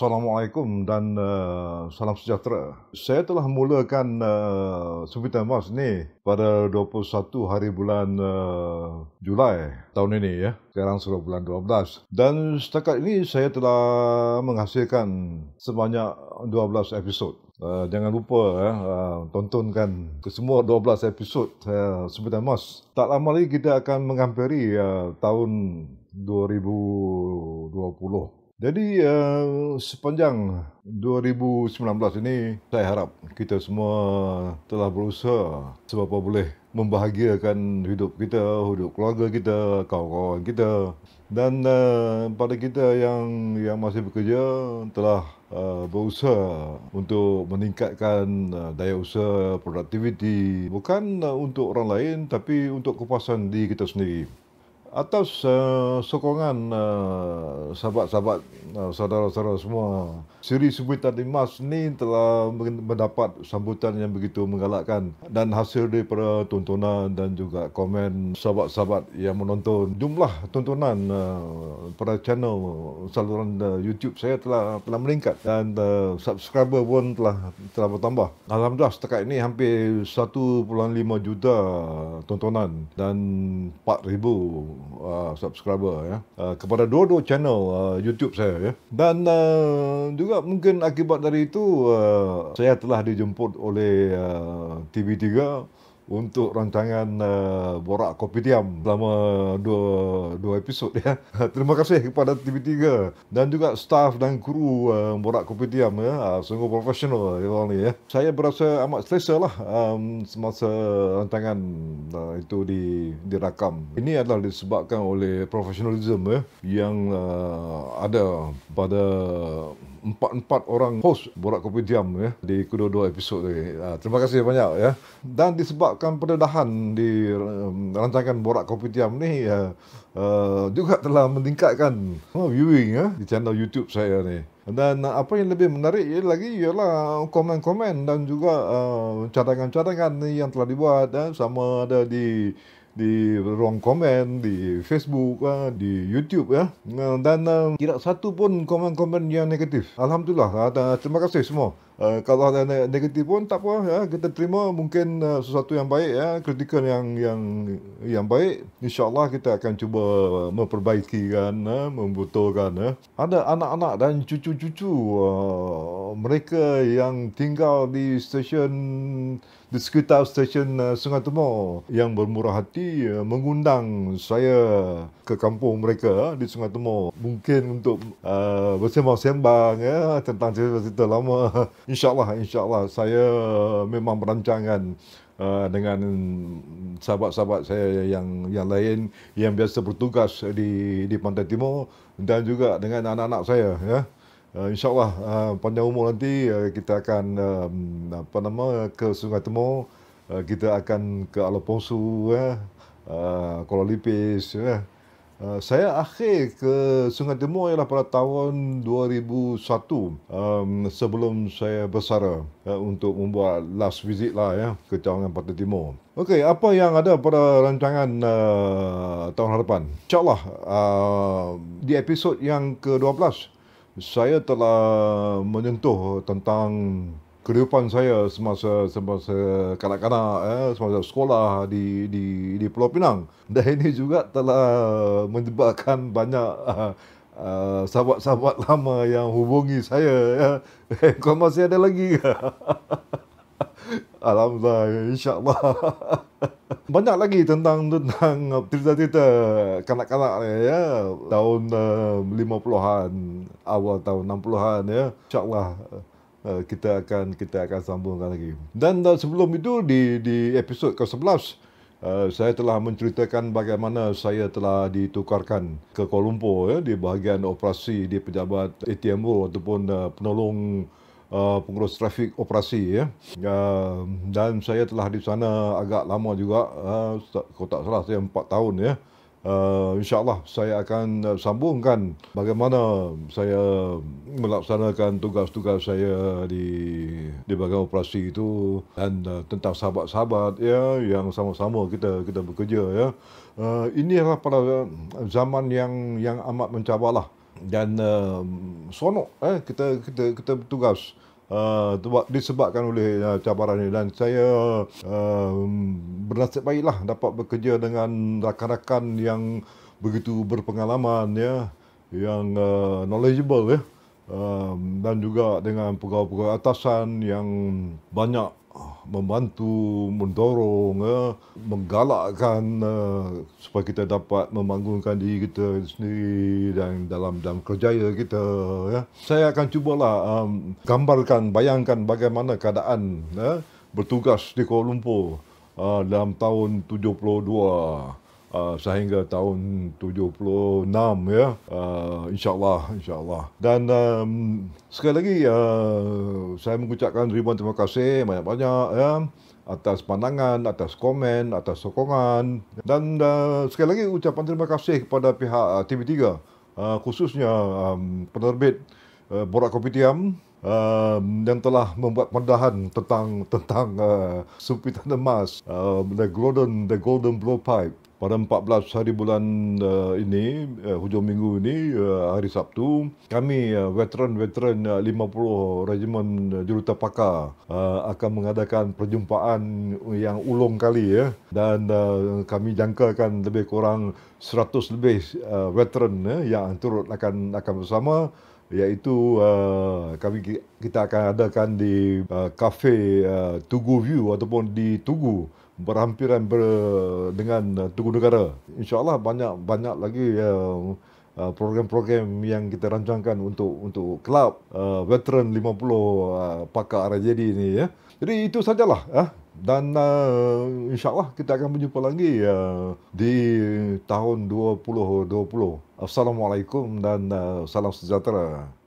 Assalamualaikum dan uh, salam sejahtera. Saya telah mulakan uh, eh, Sufitan Mas ni pada 21 hari bulan uh, Julai tahun ini ya. Sekarang sudah bulan 12. Dan setakat ini saya telah menghasilkan sebanyak 12 episod. Uh, jangan lupa ya, uh, tontonkan kesemua 12 episod uh, Sufitan Mas. Tak lama lagi kita akan menghampiri uh, tahun 2020. Jadi uh, sepanjang 2019 ini saya harap kita semua telah berusaha sebab boleh membahagiakan hidup kita, hidup keluarga kita, kawan-kawan kita dan uh, pada kita yang yang masih bekerja telah uh, berusaha untuk meningkatkan uh, daya usaha, produktiviti bukan uh, untuk orang lain tapi untuk kepuasan diri kita sendiri atau uh, eh, sokongan eh, sahabat-sahabat uh, saudara-saudara semua Siri Sumitan Imas ni telah mendapat sambutan yang begitu menggalakkan dan hasil daripada tontonan dan juga komen sahabat-sahabat yang menonton jumlah tontonan uh, pada channel saluran uh, YouTube saya telah telah meningkat dan uh, subscriber pun telah telah bertambah Alhamdulillah setakat ini hampir 1.5 juta tontonan dan 4,000 Uh, subscriber ya uh, kepada dua-dua channel uh, YouTube saya ya. Dan uh, juga mungkin akibat dari itu uh, saya telah dijemput oleh uh, TV3 untuk rancangan uh, Borak Kopitiam selama dua, dua episod. Ya. Terima kasih kepada TV3 dan juga staff dan kru uh, Borak Kopitiam. Ya. Uh, sungguh profesional ya, orang ni. Ya. Saya berasa amat selesa lah um, semasa rancangan uh, itu di, dirakam. Ini adalah disebabkan oleh profesionalisme ya, yang uh, ada pada empat-empat orang host Borak Kopi Diam ya, di kedua-dua episod ini. Ha, ah, terima kasih banyak ya. Dan disebabkan perdedahan di um, rancangan Borak Kopi Diam ni ya, uh, juga telah meningkatkan uh, viewing ya, di channel YouTube saya ni. Dan uh, apa yang lebih menarik lagi ialah komen-komen dan juga uh, cadangan-cadangan ni yang telah dibuat dan ya, sama ada di di ruang komen di Facebook ah, di YouTube ya dan ah, tidak satu pun komen-komen yang negatif alhamdulillah ah, terima kasih semua kalau ada negatif pun tak apa ya kita terima mungkin sesuatu yang baik ya kritikan yang yang yang baik insyaallah kita akan cuba memperbaiki kan uh, membetulkan ya ada anak-anak dan cucu-cucu mereka yang tinggal di stesen di sekitar stesen uh, Sungai Temur yang bermurah hati uh, mengundang saya ke kampung mereka uh, di Sungai Temur mungkin untuk uh, bersembang-sembang ya uh, tentang cerita-cerita lama insyaallah insyaallah saya memang merancangkan uh, dengan sahabat-sahabat saya yang yang lain yang biasa bertugas di di Pantai Timur dan juga dengan anak-anak saya ya uh, insyaallah uh, panjang umur nanti uh, kita akan um, apa nama ke Sungai Temo uh, kita akan ke Alaponsu ya eh. uh, Kuala Lipis ya uh. saya akhir ke Sungai Temo ialah pada tahun 2001 um, sebelum saya bersara uh, untuk membuat last visit lah ya ke cawangan Pantai Timur. Okey, apa yang ada pada rancangan uh, tahun hadapan? InsyaAllah, uh, di episod yang ke-12, saya telah menyentuh tentang kehidupan saya semasa semasa kanak-kanak eh, semasa sekolah di di di Pulau Pinang dan ini juga telah menyebabkan banyak uh, Uh, sahabat-sahabat lama yang hubungi saya ya. Eh, kau masih ada lagi ke? Alhamdulillah, insyaAllah. Banyak lagi tentang tentang cerita-cerita kanak-kanak ni ya. Tahun eh, lima puluhan, awal tahun enam puluhan ya. InsyaAllah eh, kita akan kita akan sambungkan lagi. Dan sebelum itu di di episod ke-11, uh, eh, saya telah menceritakan bagaimana saya telah ditukarkan ke Kuala Lumpur ya, di bahagian operasi di pejabat ATMO ataupun uh, penolong Uh, pengurus trafik operasi ya. Uh, dan saya telah di sana agak lama juga, uh, kalau tak salah saya empat tahun ya. Uh, InsyaAllah saya akan uh, sambungkan bagaimana saya melaksanakan tugas-tugas saya di di bagian operasi itu dan uh, tentang sahabat-sahabat ya yang sama-sama kita kita bekerja ya. Uh, ini adalah pada zaman yang yang amat mencabar lah dan uh, um, sonok eh kita kita kita bertugas uh, disebabkan oleh uh, cabaran ini dan saya uh, bernasib baiklah dapat bekerja dengan rakan-rakan yang begitu berpengalaman ya yang uh, knowledgeable ya uh, dan juga dengan pegawai-pegawai atasan yang banyak membantu, mendorong, uh, menggalakkan uh, supaya kita dapat membangunkan diri kita sendiri dan dalam dalam kerjaya kita. Ya. Saya akan cubalah um, gambarkan, bayangkan bagaimana keadaan uh, bertugas di Kuala Lumpur uh, dalam tahun 72. Ah, sehingga tahun 76 ya uh, insyaallah insyaallah dan um, sekali lagi uh, saya mengucapkan ribuan terima kasih banyak-banyak ya atas pandangan atas komen atas sokongan dan uh, sekali lagi ucapan terima kasih kepada pihak uh, TV3 uh, khususnya um, penerbit uh, Borak Kopitiam Uh, um, yang telah membuat pendahan tentang tentang uh, sumpitan emas uh, um, the golden the golden blowpipe pada 14 hari bulan uh, ini uh, hujung minggu ini uh, hari Sabtu kami veteran-veteran uh, 50 regimen uh, juruta pakar uh, akan mengadakan perjumpaan yang ulung kali ya dan uh, kami jangkakan lebih kurang 100 lebih uh, veteran uh, yang turut akan akan bersama iaitu uh, kami kita akan adakan di uh, kafe uh, Tugu View ataupun di Tugu berhampiran ber, dengan uh, tugu negara. Insyaallah banyak banyak lagi uh, uh program-program yang kita rancangkan untuk untuk kelab uh, veteran 50 uh, pakar RJD ini ya. Jadi itu sajalah ya. Dan uh, insyaallah kita akan berjumpa lagi uh, di tahun 2020. Assalamualaikum dan uh, salam sejahtera.